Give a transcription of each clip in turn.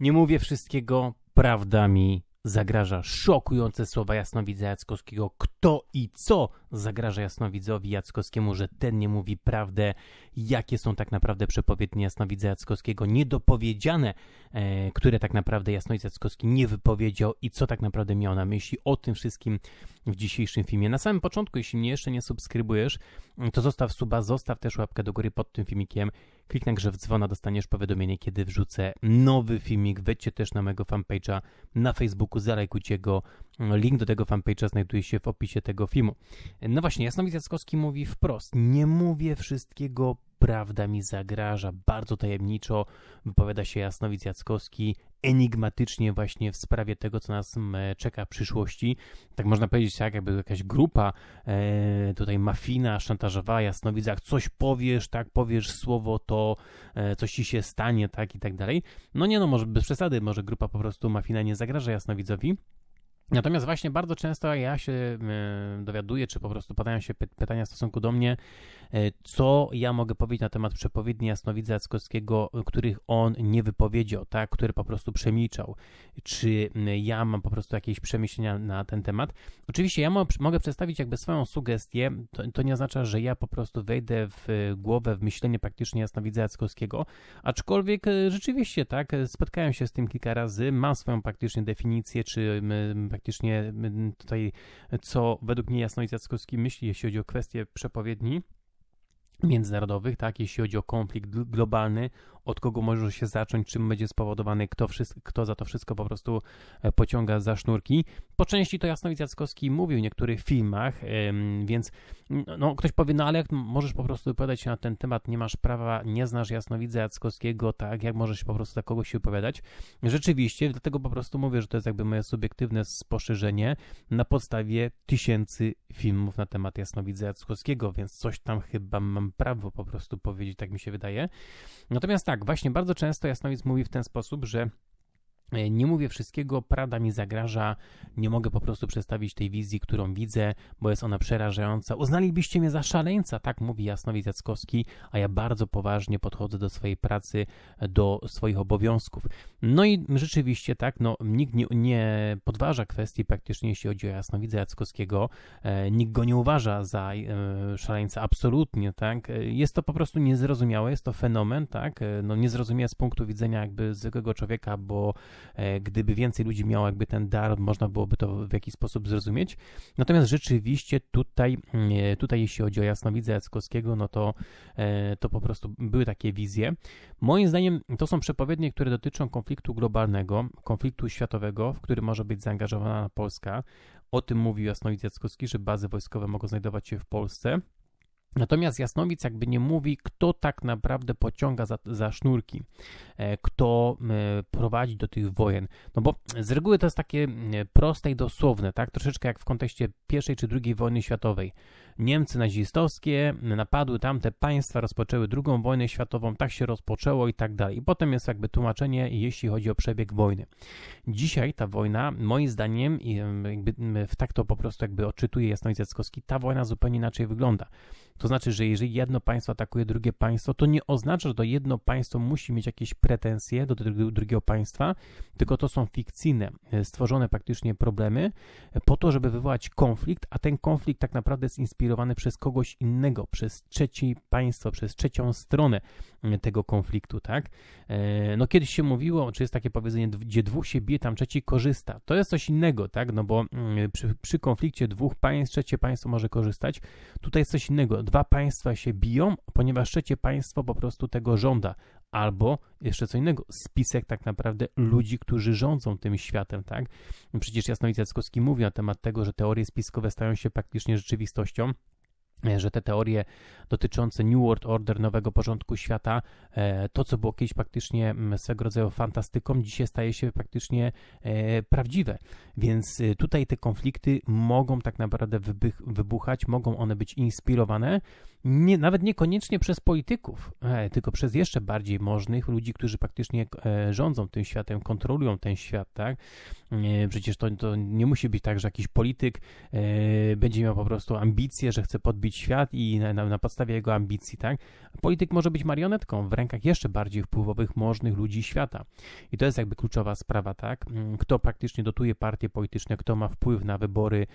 Nie mówię wszystkiego, prawda mi zagraża szokujące słowa jasnowidza Jackowskiego kto i co zagraża Jasnowidzowi Jackowskiemu, że ten nie mówi prawdę, jakie są tak naprawdę przepowiednie Jasnowidza Jackowskiego niedopowiedziane, e, które tak naprawdę Jasnowidz Jackowski nie wypowiedział i co tak naprawdę miał na myśli o tym wszystkim w dzisiejszym filmie. Na samym początku, jeśli mnie jeszcze nie subskrybujesz, to zostaw suba, zostaw też łapkę do góry pod tym filmikiem, kliknij grze w dzwona, dostaniesz powiadomienie, kiedy wrzucę nowy filmik. Wejdźcie też na mojego fanpage'a na Facebooku, zalajkujcie go, Link do tego fanpage'a znajduje się w opisie tego filmu. No właśnie, Jasnowidz Jackowski mówi wprost, nie mówię wszystkiego, prawda mi zagraża. Bardzo tajemniczo wypowiada się Jasnowidz Jackowski, enigmatycznie właśnie w sprawie tego, co nas czeka w przyszłości. Tak można powiedzieć, tak jakby jakaś grupa e, tutaj mafina, szantażowała Jasnowidza, jak coś powiesz, tak, powiesz słowo, to e, coś ci się stanie, tak i tak dalej. No nie no, może bez przesady, może grupa po prostu mafina nie zagraża Jasnowidzowi, Natomiast właśnie bardzo często ja się dowiaduję, czy po prostu padają się pytania w stosunku do mnie, e, co ja mogę powiedzieć na temat przepowiedni Jasnowidza Jackowskiego, których on nie wypowiedział, tak, który po prostu przemilczał. Czy ja mam po prostu jakieś przemyślenia na ten temat? Oczywiście ja mogę przedstawić jakby swoją sugestię, to, to, nie oznacza, że ja po prostu wejdę w e, głowę, w myślenie praktycznie Jasnowidza Jackowskiego, aczkolwiek e, rzeczywiście, tak, spotkałem się z tym kilka razy, mam swoją praktycznie definicję, czy praktycznie tutaj, co według mnie Jasnowic Jackowski myśli, jeśli chodzi o kwestie przepowiedni międzynarodowych, tak, jeśli chodzi o konflikt globalny, od kogo może się zacząć, czym będzie spowodowany, kto, wszystko, kto za to wszystko po prostu e, pociąga za sznurki. Po części to Jasnowidz Jackowski mówił w niektórych filmach, więc no, ktoś powie, no ale jak możesz po prostu wypowiadać się na ten temat, nie masz prawa, nie znasz Jasnowidza Jackowskiego, tak, jak możesz po prostu za kogoś się wypowiadać. Rzeczywiście, dlatego po prostu mówię, że to jest jakby moje subiektywne spostrzeżenie na podstawie tysięcy filmów na temat Jasnowidza Jackowskiego, więc coś tam chyba mam prawo po prostu powiedzieć, tak mi się wydaje. Natomiast tak, tak, właśnie bardzo często Jasnowic mówi w ten sposób, że E, nie mówię wszystkiego, prawda mi zagraża, nie mogę po prostu przedstawić tej wizji, którą widzę, bo jest ona przerażająca. Uznalibyście mnie za szaleńca, tak mówi Jasnowidz Jackowski, a ja bardzo poważnie podchodzę do swojej pracy, e, do swoich obowiązków. No i rzeczywiście tak, no nikt nie, nie podważa kwestii praktycznie, jeśli chodzi o Jasnowidza Jackowskiego, e, nikt go nie uważa za e, szaleńca, absolutnie, tak. E, jest to po prostu niezrozumiałe, jest to fenomen, tak, no niezrozumiałe z punktu widzenia jakby zwykłego człowieka, bo E, gdyby więcej ludzi miało jakby ten dar, można byłoby to w jakiś sposób zrozumieć. Natomiast rzeczywiście tutaj, mm, e, tutaj jeśli chodzi o jasnowidza Jackowskiego, no to, e, to po prostu były takie wizje. Moim zdaniem to są przepowiednie, które dotyczą konfliktu globalnego, konfliktu światowego, w który może być zaangażowana Polska. O tym mówił Jasnowidz Jackowski, że bazy wojskowe mogą znajdować się w Polsce. Natomiast Jasnowic jakby nie mówi, kto tak naprawdę pociąga za, za, sznurki, e, kto e, prowadzi do tych wojen. No bo z reguły to jest takie mm, proste i dosłowne, tak? Troszeczkę jak w kontekście I czy II wojny światowej. Niemcy nazistowskie mm, napadły tamte państwa, rozpoczęły II wojnę światową, tak się rozpoczęło i tak dalej. I potem jest jakby tłumaczenie, jeśli chodzi o przebieg wojny. Dzisiaj ta wojna, moim zdaniem, mm, jakby, tak to po prostu jakby odczytuje Jasnowic Jackowski, ta wojna zupełnie inaczej wygląda. To znaczy, że jeżeli jedno państwo atakuje drugie państwo, to nie oznacza, że to jedno państwo musi mieć jakieś pretensje do drugiego państwa, tylko to są fikcyjne, e, stworzone praktycznie problemy e, po to, żeby wywołać konflikt, a ten konflikt tak naprawdę jest inspirowany przez kogoś innego, przez trzecie państwo, przez trzecią stronę e, tego konfliktu, tak? No kiedyś się mówiło, czy jest takie powiedzenie, gdzie dwóch się bije, tam trzeci korzysta. To jest coś innego, tak? No bo mm, przy, przy konflikcie dwóch państw, trzecie państwo może korzystać. Tutaj jest coś innego dwa państwa się biją, ponieważ trzecie państwo po prostu tego żąda. Albo jeszcze co innego, spisek tak naprawdę ludzi, którzy rządzą tym światem, tak? Przecież Jasnowic Jackowski mówi na temat tego, że teorie spiskowe stają się praktycznie rzeczywistością, E, że te teorie dotyczące New World Order, nowego porządku świata, e, to co było kiedyś praktycznie mm, swego rodzaju fantastyką, dzisiaj staje się praktycznie e, prawdziwe. Więc tutaj te konflikty mogą tak naprawdę wybuchać, mogą one być inspirowane nie, nawet niekoniecznie przez polityków, e, tylko przez jeszcze bardziej możnych ludzi, którzy praktycznie e, rządzą tym światem, kontrolują ten świat, tak? E, przecież to, to nie musi być tak, że jakiś polityk będzie miał po prostu ambicje, że chce podbić świat i na, na, na podstawie jego ambicji, tak? Polityk może być marionetką w rękach jeszcze bardziej wpływowych, możnych ludzi świata. I to jest jakby kluczowa sprawa, tak? Mm, kto praktycznie dotuje partie polityczne, kto ma wpływ na wybory,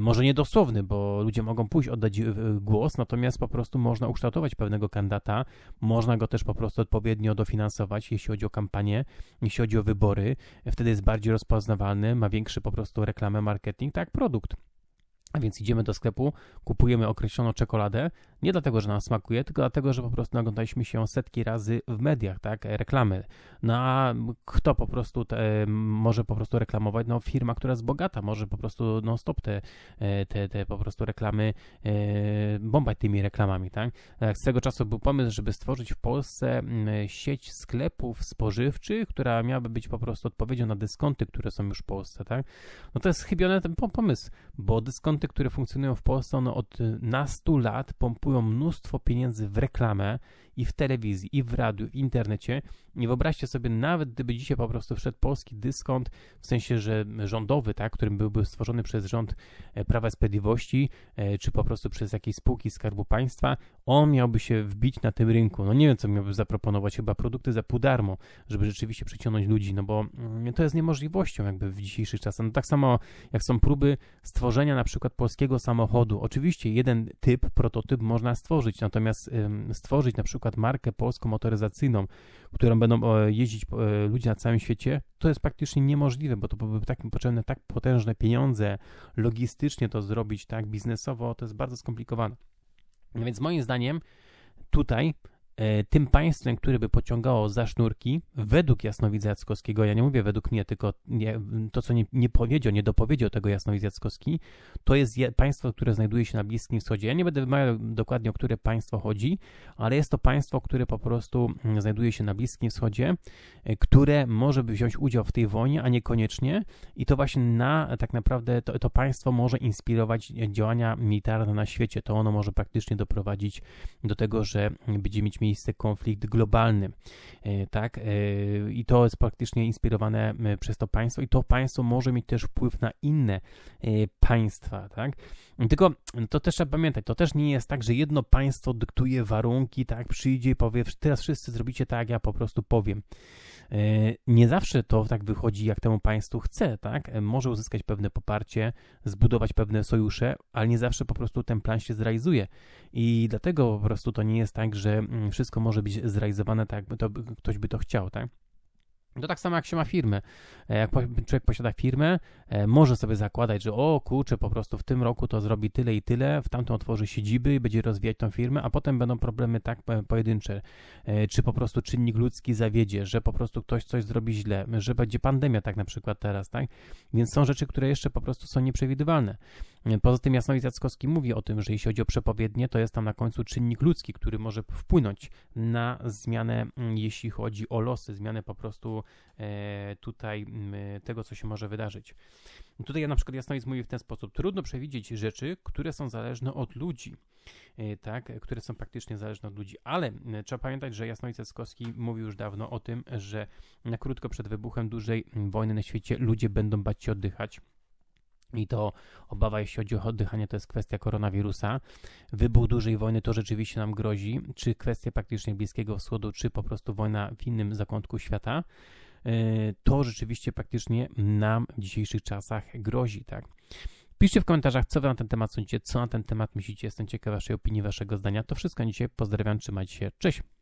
może niedosłowny, bo ludzie mogą pójść oddać głos, natomiast po prostu można ukształtować pewnego kandydata, można go też po prostu odpowiednio dofinansować, jeśli chodzi o kampanię, jeśli chodzi o wybory, wtedy jest bardziej rozpoznawalny, ma większy po prostu reklamę, marketing, tak, produkt. A więc idziemy do sklepu, kupujemy określoną czekoladę, nie dlatego, że nam smakuje, tylko dlatego, że po prostu naglądaliśmy się setki razy w mediach, tak, e, reklamy. No a kto po prostu te, może po prostu reklamować? No firma, która jest bogata, może po prostu non-stop te, e, te, te po prostu reklamy e, bombać tymi reklamami, tak? tak. Z tego czasu był pomysł, żeby stworzyć w Polsce sieć sklepów spożywczych, która miałaby być po prostu odpowiedzią na dyskonty, które są już w Polsce, tak. No to jest chybiony ten pomysł, bo dyskont podmioty, które funkcjonują w Polsce, one od nastu lat pompują mnóstwo pieniędzy w reklamę i w telewizji, i w radiu, w internecie nie wyobraźcie sobie, nawet gdyby dzisiaj po prostu wszedł polski dyskont, w sensie, że rządowy, tak, którym byłby stworzony przez rząd e, Prawa i Sprawiedliwości, e, czy po prostu przez jakieś spółki Skarbu Państwa, on miałby się wbić na tym rynku. No nie wiem, co miałby zaproponować, chyba produkty za pół darmo, żeby rzeczywiście przyciągnąć ludzi, no bo mm, to jest niemożliwością jakby w dzisiejszych czasach. No tak samo jak są próby stworzenia na przykład polskiego samochodu. Oczywiście jeden typ, prototyp można stworzyć, natomiast stworzyć na przykład markę polską motoryzacyjną, którą będą e, jeździć e, ludzie na całym świecie, to jest praktycznie niemożliwe, bo to byłoby tak potrzebne tak potężne pieniądze, logistycznie to zrobić, tak biznesowo, to jest bardzo skomplikowane. Więc moim zdaniem tutaj E, tym państwem, które by pociągało za sznurki, według jasnowidza Jackowskiego, ja nie mówię według mnie, tylko nie, to, co nie, nie powiedział, nie dopowiedział tego jasnowidz Jackowski, to jest je, państwo, które znajduje się na Bliskim Wschodzie. Ja nie będę wymawiał dokładnie, o które państwo chodzi, ale jest to państwo, które po prostu mm, znajduje się na Bliskim Wschodzie, e, które może by wziąć udział w tej wojnie, a niekoniecznie i to właśnie na, tak naprawdę, to, to państwo może inspirować działania militarne na świecie, to ono może praktycznie doprowadzić do tego, że będziemy mieć miejsce konflikt globalny, e, tak? E, I to jest praktycznie inspirowane przez to państwo i to państwo może mieć też wpływ na inne e, państwa, tak? Tylko to też trzeba pamiętać, to też nie jest tak, że jedno państwo dyktuje warunki, tak? Przyjdzie i powie, teraz wszyscy zrobicie tak, ja po prostu powiem. Nie zawsze to tak wychodzi, jak temu państwu chce, tak? Może uzyskać pewne poparcie, zbudować pewne sojusze, ale nie zawsze po prostu ten plan się zrealizuje. I dlatego po prostu to nie jest tak, że wszystko może być zrealizowane tak, jakby to, ktoś by to chciał, tak? To tak samo jak się ma firmę. E, jak człowiek posiada firmę, e, może sobie zakładać, że o kurczę, po prostu w tym roku to zrobi tyle i tyle, w tamtym otworzy siedziby i będzie rozwijać tą firmę, a potem będą problemy tak pojedyncze. E, czy po prostu czynnik ludzki zawiedzie, że po prostu ktoś coś zrobi źle, że będzie pandemia tak na przykład teraz, tak? Więc są rzeczy, które jeszcze po prostu są nieprzewidywalne. E, poza tym Jasnowic Jackowski mówi o tym, że jeśli chodzi o przepowiednie, to jest tam na końcu czynnik ludzki, który może wpłynąć na zmianę, mm, jeśli chodzi o losy, zmianę po prostu e, tutaj mm, tego, co się może wydarzyć. Tutaj na przykład Jasnowic mówi w ten sposób, trudno przewidzieć rzeczy, które są zależne od ludzi, e, tak, które są praktycznie zależne od ludzi, ale trzeba pamiętać, że Jasnowic Jackowski mówił już dawno o tym, że na krótko przed wybuchem dużej mm, wojny na świecie ludzie będą bać się oddychać i to obawa, jeśli chodzi o oddychanie, to jest kwestia koronawirusa. Wybuch dużej wojny to rzeczywiście nam grozi, czy kwestia praktycznie Bliskiego Wschodu, czy po prostu wojna w innym zakątku świata. Y, to rzeczywiście praktycznie nam w dzisiejszych czasach grozi, tak. Piszcie w komentarzach, co wy na ten temat sądzicie, co na ten temat myślicie. Jestem ciekaw waszej opinii, waszego zdania. To wszystko dzisiaj. Pozdrawiam, trzymajcie się. Cześć!